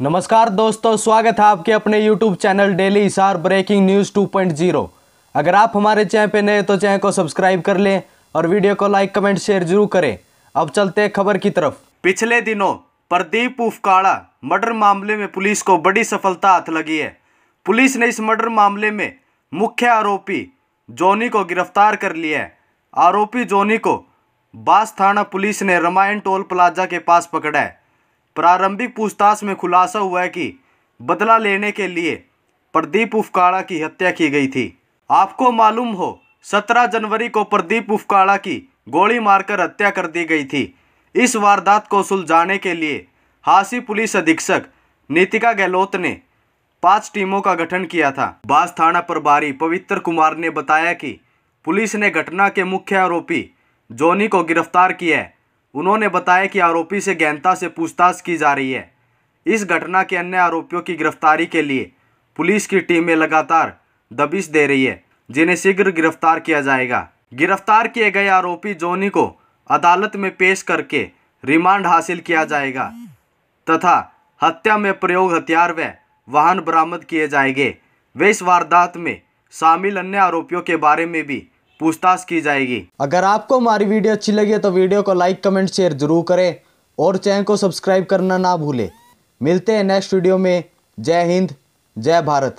नमस्कार दोस्तों स्वागत है आपके अपने YouTube channel daily Hisar breaking news 2.0 अगर आप हमारे चैनल पे नए तो चैनल को सब्सक्राइब कर लें और वीडियो को लाइक कमेंट शेयर जरूर करें अब चलते हैं खबर की तरफ पिछले दिनों प्रदीप उफकाड़ा मर्डर मामले में पुलिस को बड़ी सफलता हाथ लगी है पुलिस ने इस मर्डर मामले में मुख्य आरोपी जोनी को गिरफ्तार कर लिया है आरोपी जोनी को बास थाना पुलिस ने रामायण टोल प्लाजा के पास पकड़ा है प्रारंभिक पूछताछ में खुलासा हुआ है कि बदला लेने के लिए प्रदीप उफकाड़ा की हत्या की गई थी आपको मालूम हो 17 जनवरी को प्रदीप उफकाड़ा की गोली मारकर हत्या कर दी गई थी इस वारदात को सुलझाने के लिए हासी पुलिस अधीक्षक नीतिका गहलोत ने पांच टीमों का गठन किया था बास थाना प्रभारी पवित्र कुमार ने बताया कि पुलिस ने घटना के मुख्य आरोपी जोनी को गिरफ्तार किया है उन्होंने बताया कि आरोपी से गहनता से पूछताछ की जा रही है इस घटना के अन्य आरोपियों की गिरफ्तारी के लिए पुलिस की टीमें लगातार दबिश दे रही है जिन्हें शीघ्र गिरफ्तार किया जाएगा गिरफ्तार किए गए आरोपी जोनी को अदालत में पेश करके रिमांड हासिल किया जाएगा तथा हत्या में प्रयोग हथियार व वाहन बरामद किए जाएंगे वे इस वारदात में शामिल अन्य आरोपियों के बारे में भी पूछताछ की जाएगी अगर आपको हमारी वीडियो अच्छी लगी तो वीडियो को लाइक कमेंट शेयर जरूर करें और चैनल को सब्सक्राइब करना ना भूलें मिलते हैं नेक्स्ट वीडियो में जय हिंद जय भारत